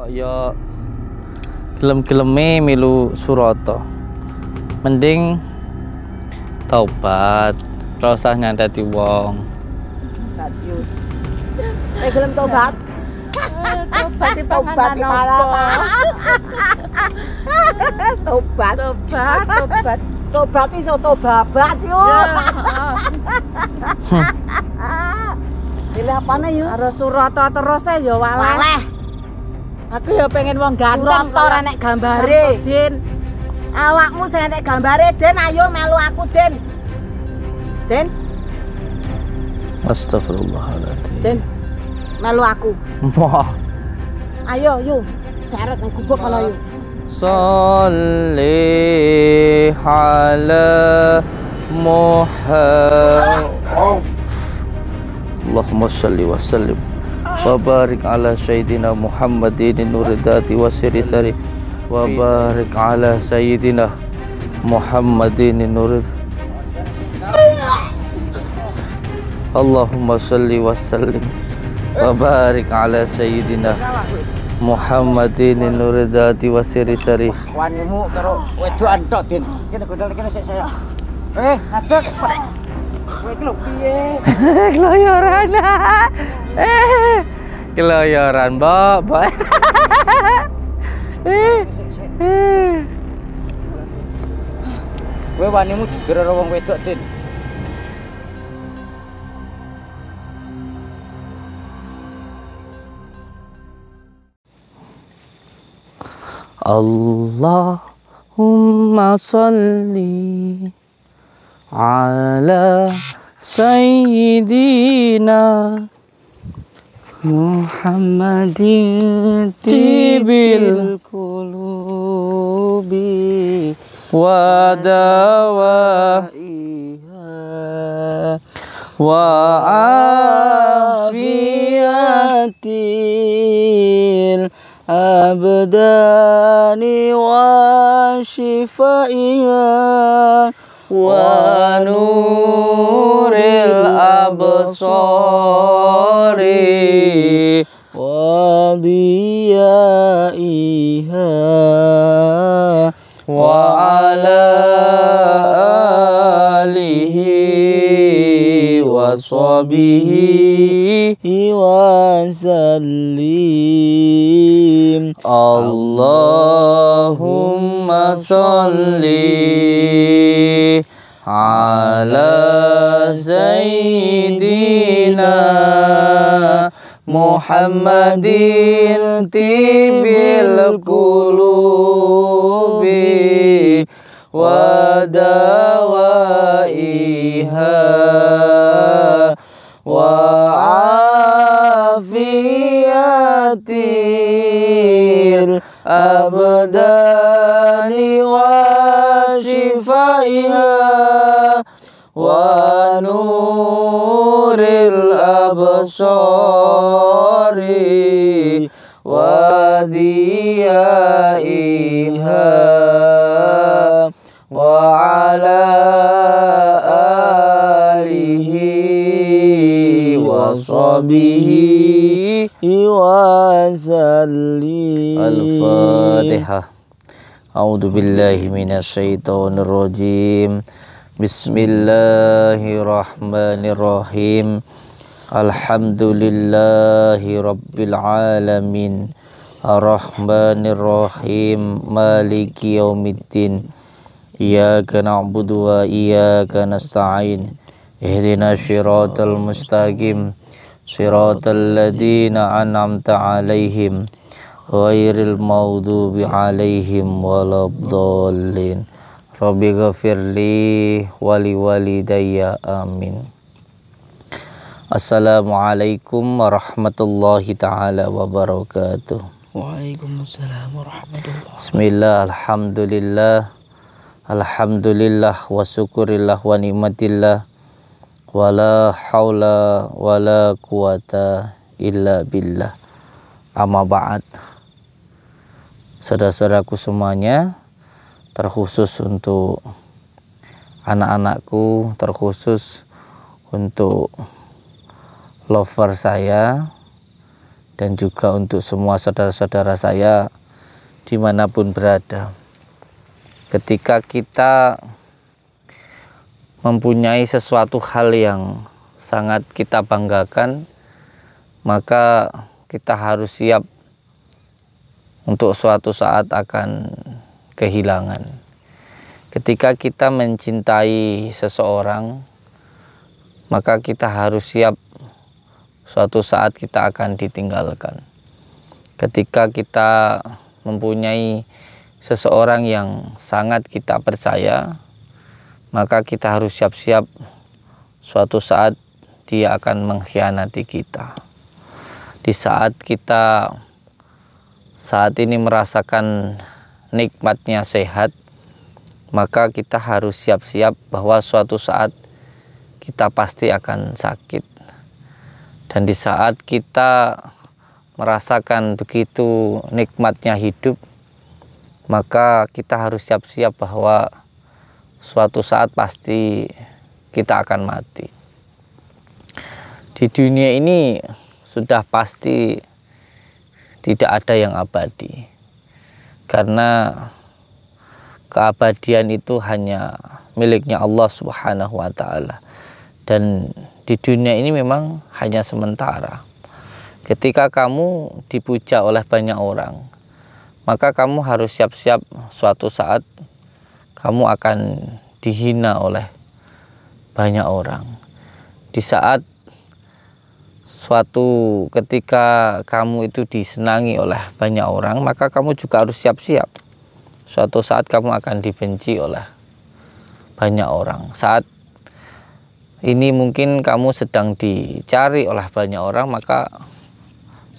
kaya gelem-geleme milu surata mending taubat ora usah wong eh gelem taubat tobat di tobat di tobat tobat tobat tobat iso tobabat yuk. Ya. pilih nih yuk? harus surata terus ya waleh Aku ya pengen wong ganteng. Rotor enek ya. gambare. Den. Awakmu sing enek gambare, Den. Ayo melu aku, Den. Den. Astagfirullahaladzim. Den. Melu aku. Mbah. Ayo, yuk. Seret nang gubuk ana yuk. Salli ala Muhammad. Allahumma salli wa sallim. وبارك على سيدنا محمد نور الذات وسر سري وبارك على سيدنا محمد نور اللهم Muhammadin Nur wasirisari. Sari. Wanimu karo Din. Kene godal kene sik saya. Eh, Keloyoran. Keloyoran, Mbok. Mbok. Kowe wanimu jujur karo wong wedok, Din. Allahumma salli ala سيدنا محمد طيب القلوب ودوائها وعافية الأبدان وشفائها ونور الأبصار وضيائها وعلى آله وصحبه وسلم اللهم صلي على سيدنا محمد طيب القلوب ودوائها وعافية الأبدان أسمائها ونور الأبصار وديائها وعلى آله وصحبه وسلم الفاتحة A'udzu billahi minasyaitonir rajim. Bismillahirrahmanirrahim. Alhamdulillahi rabbil alamin. Arrahmanirrahim. Maliki yaumiddin. Iyyaka na'budu wa iyyaka nasta'in. Ihdinash shiratal mustaqim. Shiratal ladzina an'amta 'alaihim ghairil maudubi alaihim walabdallin Rabbi ghafir li wali daya. amin Assalamualaikum warahmatullahi ta'ala wabarakatuh Waalaikumsalam warahmatullahi Bismillah alhamdulillah Alhamdulillah wa syukurillah wa nimatillah wala haula wala quwata illa billah amma ba'd saudara-saudaraku semuanya, terkhusus untuk anak-anakku, terkhusus untuk lover saya, dan juga untuk semua saudara-saudara saya dimanapun berada. Ketika kita mempunyai sesuatu hal yang sangat kita banggakan, maka kita harus siap untuk suatu saat akan kehilangan. Ketika kita mencintai seseorang, maka kita harus siap suatu saat kita akan ditinggalkan. Ketika kita mempunyai seseorang yang sangat kita percaya, maka kita harus siap-siap suatu saat dia akan mengkhianati kita. Di saat kita saat ini merasakan nikmatnya sehat, maka kita harus siap-siap bahwa suatu saat kita pasti akan sakit. Dan di saat kita merasakan begitu nikmatnya hidup, maka kita harus siap-siap bahwa suatu saat pasti kita akan mati. Di dunia ini sudah pasti tidak ada yang abadi karena keabadian itu hanya miliknya Allah Subhanahu wa taala. Dan di dunia ini memang hanya sementara. Ketika kamu dipuja oleh banyak orang, maka kamu harus siap-siap suatu saat kamu akan dihina oleh banyak orang. Di saat suatu ketika kamu itu disenangi oleh banyak orang, maka kamu juga harus siap-siap. Suatu saat kamu akan dibenci oleh banyak orang. Saat ini mungkin kamu sedang dicari oleh banyak orang, maka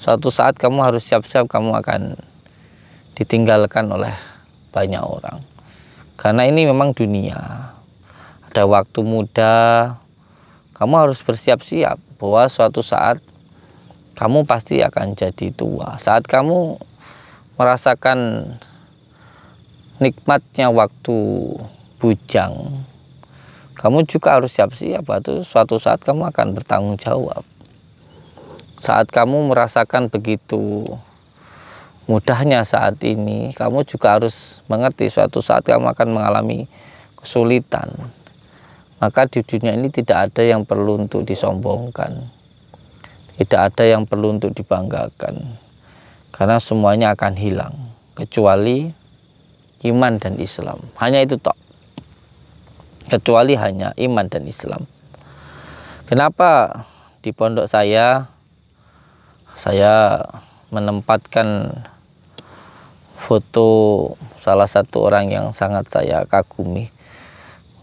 suatu saat kamu harus siap-siap kamu akan ditinggalkan oleh banyak orang. Karena ini memang dunia. Ada waktu muda, kamu harus bersiap-siap bahwa suatu saat kamu pasti akan jadi tua. Saat kamu merasakan nikmatnya waktu bujang, kamu juga harus siap-siap atau suatu saat kamu akan bertanggung jawab. Saat kamu merasakan begitu mudahnya saat ini, kamu juga harus mengerti suatu saat kamu akan mengalami kesulitan maka di dunia ini tidak ada yang perlu untuk disombongkan tidak ada yang perlu untuk dibanggakan karena semuanya akan hilang kecuali iman dan Islam hanya itu tok kecuali hanya iman dan Islam kenapa di pondok saya saya menempatkan foto salah satu orang yang sangat saya kagumi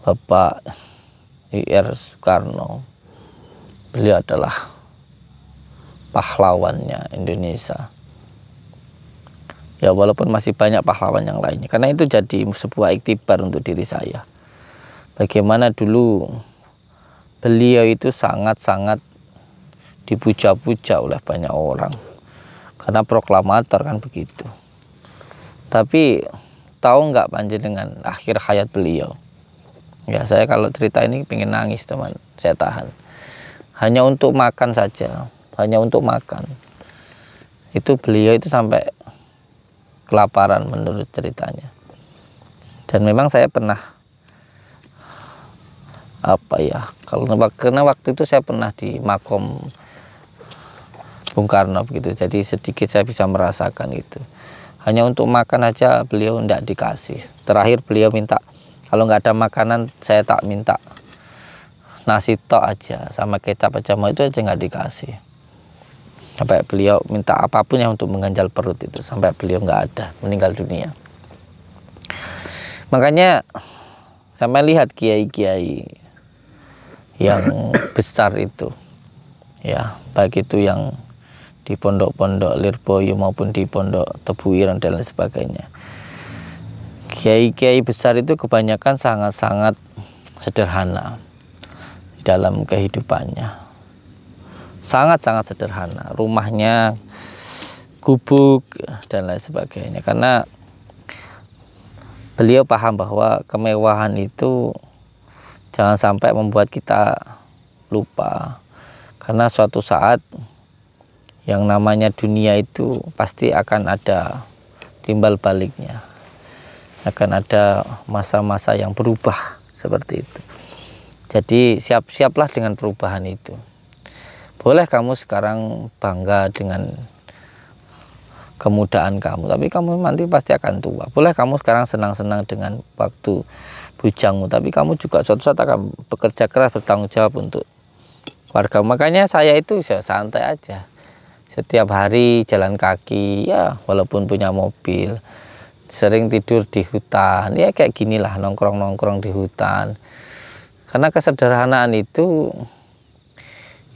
Bapak IR Soekarno beliau adalah pahlawannya Indonesia ya walaupun masih banyak pahlawan yang lainnya karena itu jadi sebuah iktibar untuk diri saya bagaimana dulu beliau itu sangat-sangat dipuja-puja oleh banyak orang karena proklamator kan begitu tapi tahu nggak panjenengan akhir hayat beliau ya saya kalau cerita ini pengen nangis teman saya tahan hanya untuk makan saja hanya untuk makan itu beliau itu sampai kelaparan menurut ceritanya dan memang saya pernah apa ya kalau karena waktu itu saya pernah di makom Bung Karno begitu, jadi sedikit saya bisa merasakan itu hanya untuk makan aja beliau tidak dikasih terakhir beliau minta kalau nggak ada makanan saya tak minta nasi tok aja sama kecap aja mau itu aja nggak dikasih sampai beliau minta apapun yang untuk mengganjal perut itu sampai beliau nggak ada meninggal dunia makanya sampai lihat kiai-kiai yang besar itu ya baik itu yang di pondok-pondok Lirboyo maupun di pondok Tebuiran dan lain sebagainya kiai-kiai besar itu kebanyakan sangat-sangat sederhana di dalam kehidupannya. Sangat-sangat sederhana, rumahnya gubuk dan lain sebagainya karena beliau paham bahwa kemewahan itu jangan sampai membuat kita lupa karena suatu saat yang namanya dunia itu pasti akan ada timbal baliknya akan ada masa-masa yang berubah seperti itu. Jadi siap-siaplah dengan perubahan itu. Boleh kamu sekarang bangga dengan kemudaan kamu, tapi kamu nanti pasti akan tua. Boleh kamu sekarang senang-senang dengan waktu bujangmu, tapi kamu juga suatu saat akan bekerja keras bertanggung jawab untuk warga. Makanya saya itu saya santai aja. Setiap hari jalan kaki, ya walaupun punya mobil, sering tidur di hutan ya kayak gini lah nongkrong nongkrong di hutan karena kesederhanaan itu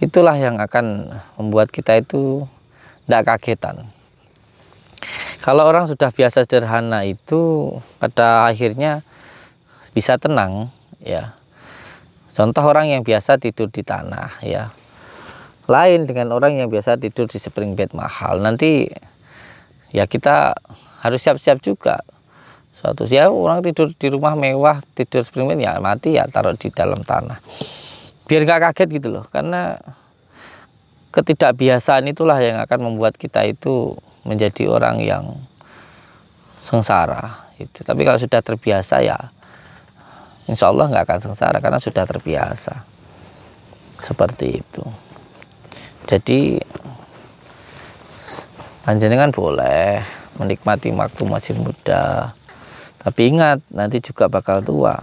itulah yang akan membuat kita itu tidak kagetan kalau orang sudah biasa sederhana itu pada akhirnya bisa tenang ya contoh orang yang biasa tidur di tanah ya lain dengan orang yang biasa tidur di spring bed mahal nanti ya kita harus siap-siap juga suatu ya orang tidur di rumah mewah tidur spring ya mati ya taruh di dalam tanah biar nggak kaget gitu loh karena ketidakbiasaan itulah yang akan membuat kita itu menjadi orang yang sengsara itu tapi kalau sudah terbiasa ya insya Allah nggak akan sengsara karena sudah terbiasa seperti itu jadi panjenengan boleh menikmati waktu masih muda. Tapi ingat, nanti juga bakal tua.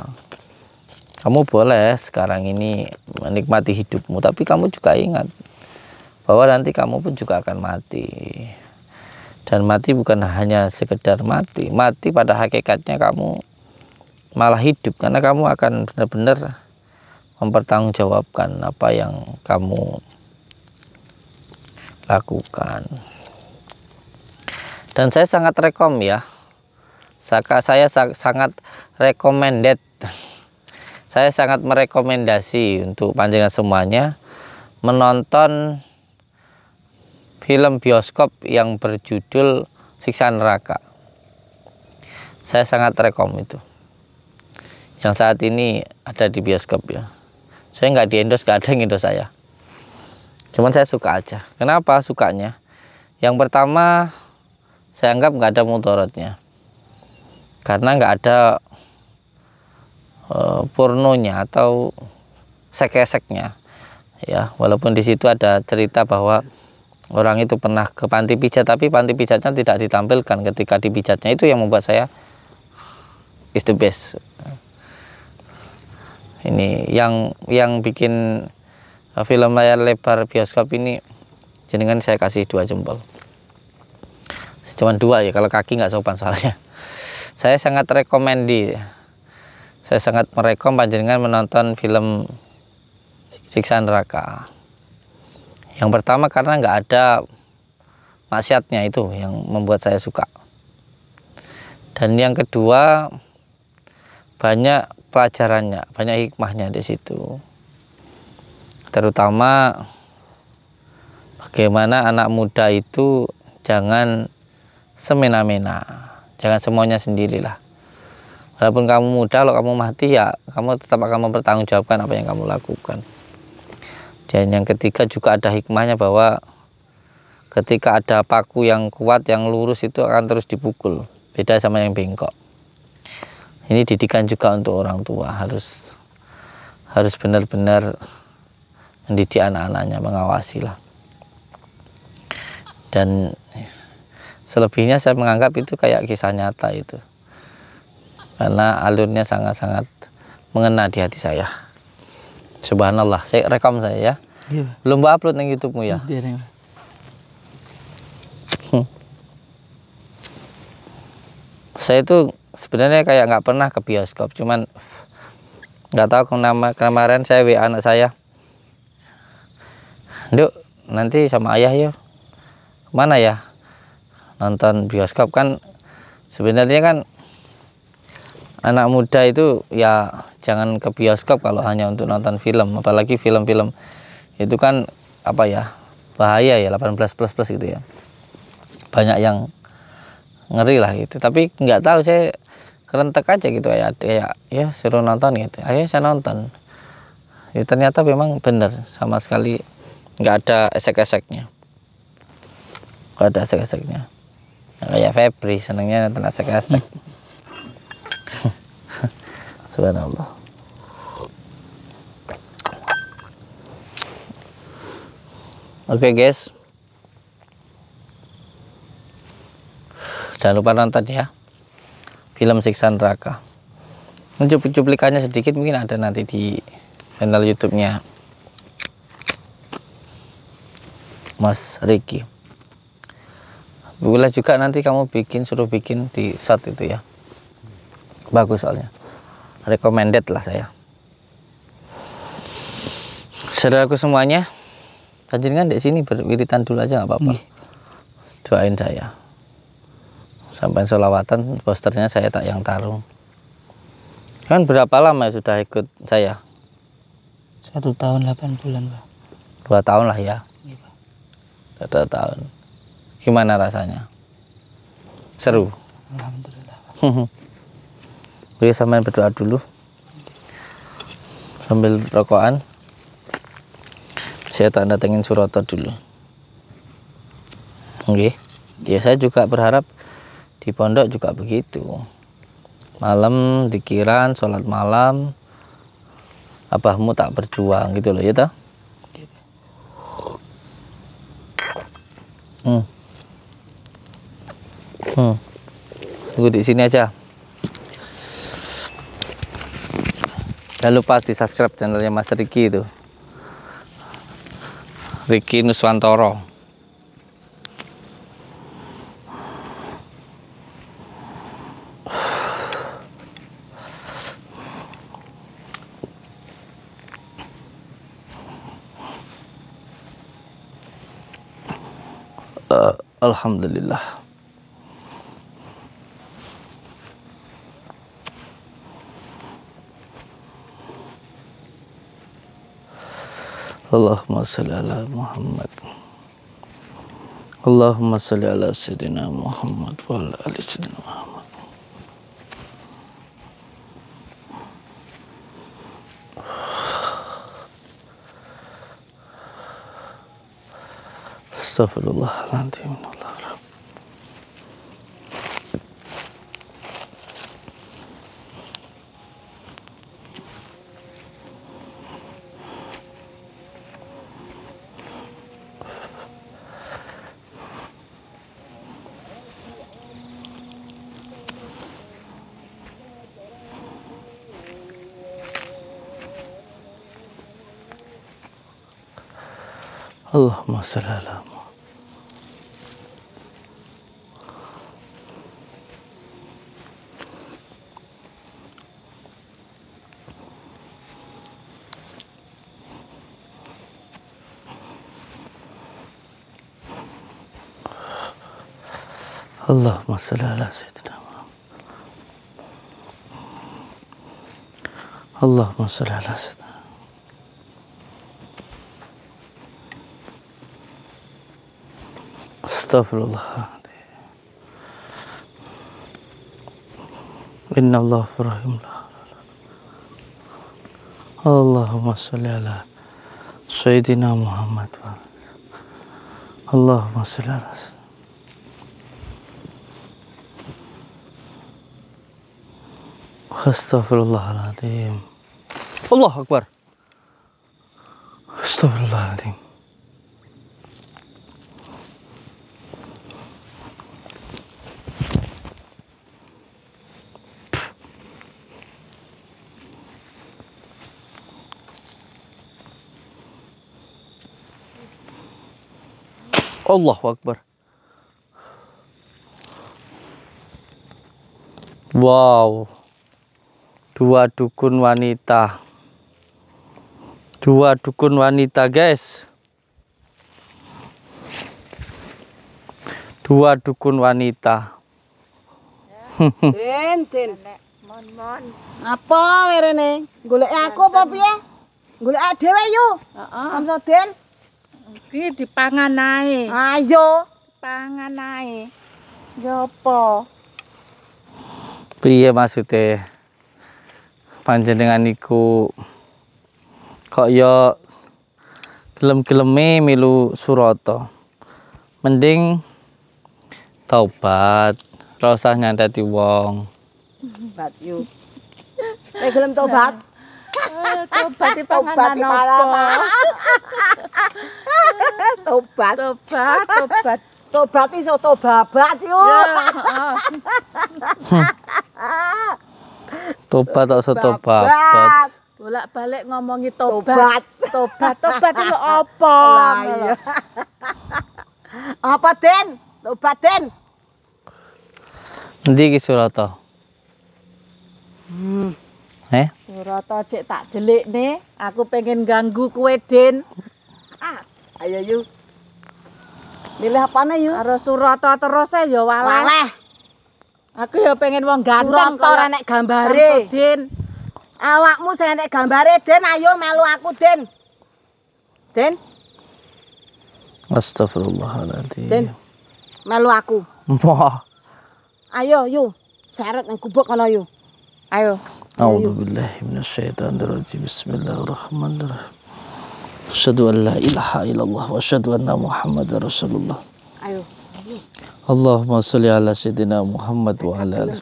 Kamu boleh sekarang ini menikmati hidupmu, tapi kamu juga ingat bahwa nanti kamu pun juga akan mati. Dan mati bukan hanya sekedar mati, mati pada hakikatnya kamu malah hidup karena kamu akan benar-benar mempertanggungjawabkan apa yang kamu lakukan dan saya sangat rekom ya saya, saya sangat recommended saya sangat merekomendasi untuk panjenengan semuanya menonton film bioskop yang berjudul Siksa Neraka saya sangat rekom itu yang saat ini ada di bioskop ya saya nggak di endorse nggak ada yang endorse saya cuman saya suka aja kenapa sukanya yang pertama saya anggap nggak ada mudaratnya karena nggak ada uh, eh, purnonya atau sekeseknya ya walaupun di situ ada cerita bahwa orang itu pernah ke panti pijat tapi panti pijatnya tidak ditampilkan ketika dipijatnya itu yang membuat saya is the best ini yang yang bikin eh, film layar lebar bioskop ini jenengan saya kasih dua jempol cuman dua ya kalau kaki nggak sopan soalnya saya sangat rekomendi saya sangat merekom panjenengan menonton film siksa neraka yang pertama karena nggak ada maksiatnya itu yang membuat saya suka dan yang kedua banyak pelajarannya, banyak hikmahnya di situ. Terutama bagaimana anak muda itu jangan semena-mena. Jangan semuanya sendirilah. Walaupun kamu muda, kalau kamu mati ya kamu tetap akan mempertanggungjawabkan apa yang kamu lakukan. Dan yang ketiga juga ada hikmahnya bahwa ketika ada paku yang kuat, yang lurus itu akan terus dipukul. Beda sama yang bengkok. Ini didikan juga untuk orang tua harus harus benar-benar mendidik anak-anaknya, mengawasilah. Dan selebihnya saya menganggap itu kayak kisah nyata itu karena alurnya sangat-sangat mengena di hati saya subhanallah saya rekam saya ya iya. belum mbak upload neng youtube mu ya hmm. saya itu sebenarnya kayak nggak pernah ke bioskop cuman nggak tahu kenapa kemarin saya wa anak saya Duk, nanti sama ayah yuk. Mana ya? nonton bioskop kan sebenarnya kan anak muda itu ya jangan ke bioskop kalau hanya untuk nonton film apalagi film-film itu kan apa ya bahaya ya 18 plus plus gitu ya banyak yang ngeri lah gitu tapi nggak tahu saya kerentek aja gitu ya ya ya suruh nonton gitu ayo saya nonton ya ternyata memang benar sama sekali nggak ada esek-eseknya nggak ada esek-eseknya kayak oh Febri senengnya nonton asik-asik subhanallah oke okay, guys jangan lupa nonton ya film siksa neraka cuplikannya sedikit mungkin ada nanti di channel YouTube-nya Mas Ricky boleh juga nanti kamu bikin suruh bikin di saat itu ya bagus soalnya recommended lah saya saudaraku semuanya panjenengan di sini berwiritan dulu aja nggak apa-apa doain saya sampai solawatan posternya saya tak yang taruh kan berapa lama ya sudah ikut saya satu tahun delapan bulan pak dua tahun lah ya dua iya, tahun Gimana rasanya? Seru. Alhamdulillah. Oke, sampean berdoa dulu. Sambil rokokan. Saya tanda tangan suroto dulu. Oke. Ya saya juga berharap di pondok juga begitu. Malam dikiran sholat malam abahmu tak berjuang gitu loh ya toh. Iya. Hmm. Hmm. Tunggu di sini aja. Jangan lupa di subscribe channelnya Mas Riki itu. Riki Nuswantoro. Eh, Alhamdulillah. اللهم صل على محمد اللهم صل على سيدنا محمد وعلى ال سيدنا محمد استغفر الله العظيم اللهم صل على اللهم صل على سيدنا محمد اللهم صل على سيدنا استغفر الله إن الله فرحم اللهم صل على سيدنا محمد اللهم صل على سيدنا استغفر الله العظيم الله اكبر استغفر الله العظيم Allahu Akbar. Wow. Dua dukun wanita. Dua dukun wanita, guys. Dua dukun wanita. Den, den. Mon, mon. Apa werene? Golek aku apa piye? Golek dhewe yo. Heeh. Samso den. Iki dipangan ae. Ayo, pangan ae. Yo apa? Piye maksude? Panjenengan iku kok yo gelem-geleme milu surata. Mending taubat, rasah nyantati wong. Taubat yo. Eh gelem taubat? Eh taubat dipangan ae. tobat. Tobat, tobat. Tobat iso tobabat yo. Ya, tobat tak iso tobabat. Bolak-balik ngomongi tobat. Tobat, tobat itu apa? Iya. Apa Den? Tobat Den. Endi iki Surata? Hmm. Eh? Surata cek tak delikne, aku pengen ganggu kowe Den. Ah ayo yuk milih apa nih yuk karo surata terus ya walah walah aku ya pengen wong ganteng to ora nek gambare Den, awakmu sing nek gambare Den ayo melu aku Den Den Astagfirullahaladzim Den melu aku wah, Ayo yuk seret nang kubuk kono yuk Ayo A'udzu billahi minasyaitonir rajim. Bismillahirrahmanirrahim. أشهد أن لا إله إلا الله وأشهد أن محمد رسول الله اللهم صل على سيدنا محمد وعلى آله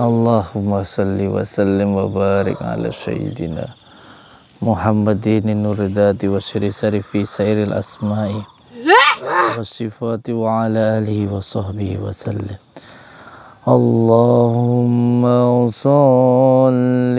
اللهم صل وسلم وبارك على سيدنا محمد نور الذات وسر سر في سير الأسماء والصفات وعلى آله وصحبه وسلم اللهم صلِّ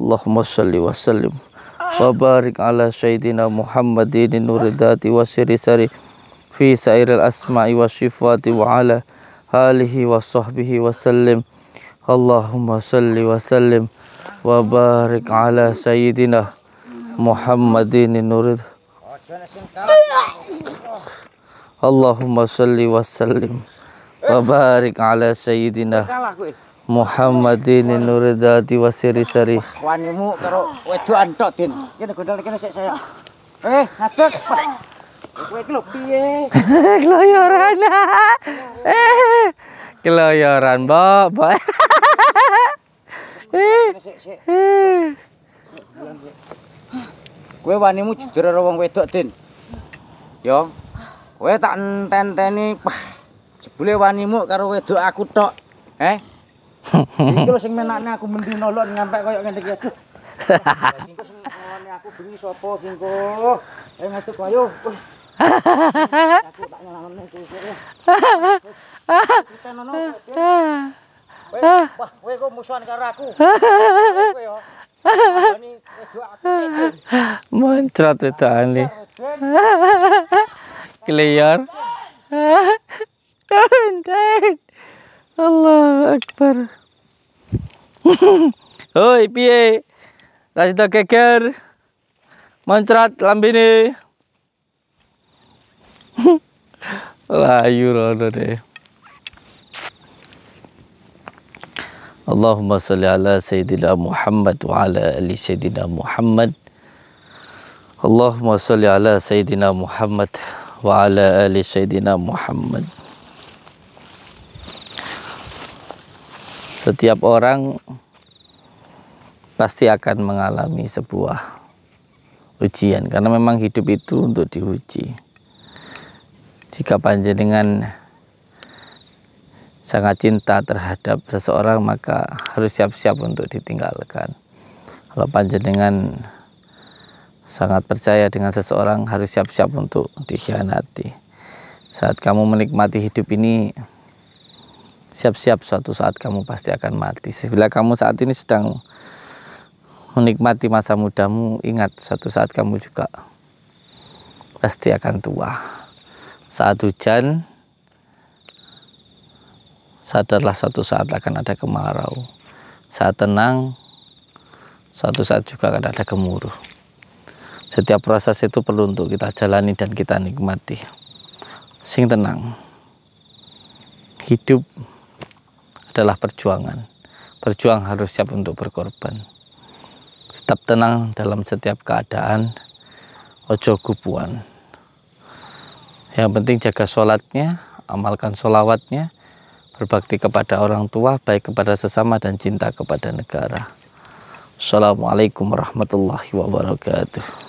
اللهم صل وسلم وبارك على سيدنا محمد نور الذات وسر سري في سائر الأسماء والصفات وعلى آله وصحبه وسلم اللهم صل وسلم وبارك على سيدنا محمد نور اللهم صل وسلم وبارك على سيدنا Muhammadin nuridati wasiri sari. Wanimu karo wedokan tok, Din. Kene gondol kene sik saya. Eh, ngadek. Kowe iki lho piye? Kloyoran. Eh. Kloyoran, Mbok, eh, eh. Kowe wanimu jujur karo wong wedok, Din. Yo. Kowe tak ententeni jebule wanimu karo wedok aku tok. Eh? Iki sing menakne aku mendino lho ngampe koyo ngene iki. Iki sing ngene aku bengi sapa kingko. Eh ngaduk ayo. Aku tak nyalane iki. Wah, kowe kok musuhan karo aku. Muncrat itu li. Clear. Allah Akbar. Hoi piye? Lah kita geger. Moncrat lambene. Layu rono deh. Allahumma salli ala Sayyidina Muhammad wa ala ali Sayyidina Muhammad. Allahumma salli ala Sayyidina Muhammad wa ala ali Sayyidina Muhammad. Setiap orang pasti akan mengalami sebuah ujian karena memang hidup itu untuk diuji. Jika panjenengan sangat cinta terhadap seseorang maka harus siap-siap untuk ditinggalkan. Kalau panjenengan sangat percaya dengan seseorang harus siap-siap untuk dikhianati. Saat kamu menikmati hidup ini siap-siap suatu saat kamu pasti akan mati. Bila kamu saat ini sedang menikmati masa mudamu, ingat satu saat kamu juga pasti akan tua. Saat hujan, sadarlah satu saat akan ada kemarau. Saat tenang, satu saat juga akan ada gemuruh. Setiap proses itu perlu untuk kita jalani dan kita nikmati. Sing tenang. Hidup adalah perjuangan. Perjuang harus siap untuk berkorban tetap tenang dalam setiap keadaan ojo gubuan yang penting jaga sholatnya amalkan sholawatnya berbakti kepada orang tua baik kepada sesama dan cinta kepada negara Assalamualaikum warahmatullahi wabarakatuh